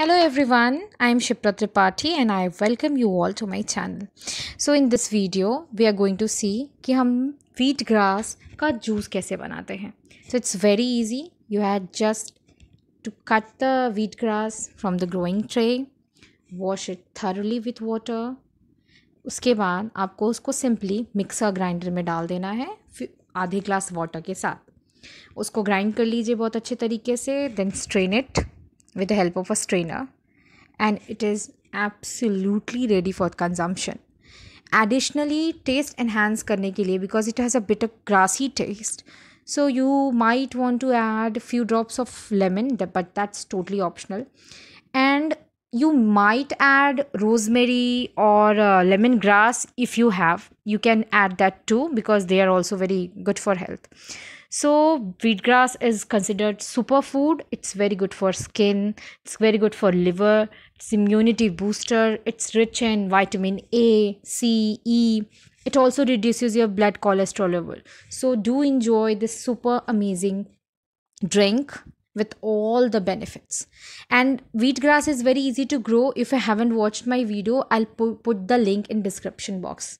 Hello everyone, I am Shipra Tripathi and I welcome you all to my channel. So in this video, we are going to see कि हम wheat grass का juice कैसे बनाते हैं. So it's very easy. You had just to cut the wheat grass from the growing tray, wash it thoroughly with water. उसके बाद आपको उसको सिंपली मिक्सर ग्राइंडर में डाल देना है आधे ग्लास वाटर के साथ उसको ग्राइंड कर लीजिए बहुत अच्छे तरीके से then strain it with the help of a strainer and it is absolutely ready for consumption additionally taste enhance karne ke liye because it has a bit of grassy taste so you might want to add a few drops of lemon but that's totally optional and you might add rosemary or uh, lemongrass if you have you can add that too because they are also very good for health so wheatgrass is considered superfood it's very good for skin it's very good for liver it's immunity booster it's rich in vitamin a c e it also reduces your blood cholesterol level so do enjoy this super amazing drink with all the benefits and wheatgrass is very easy to grow if you haven't watched my video i'll put the link in description box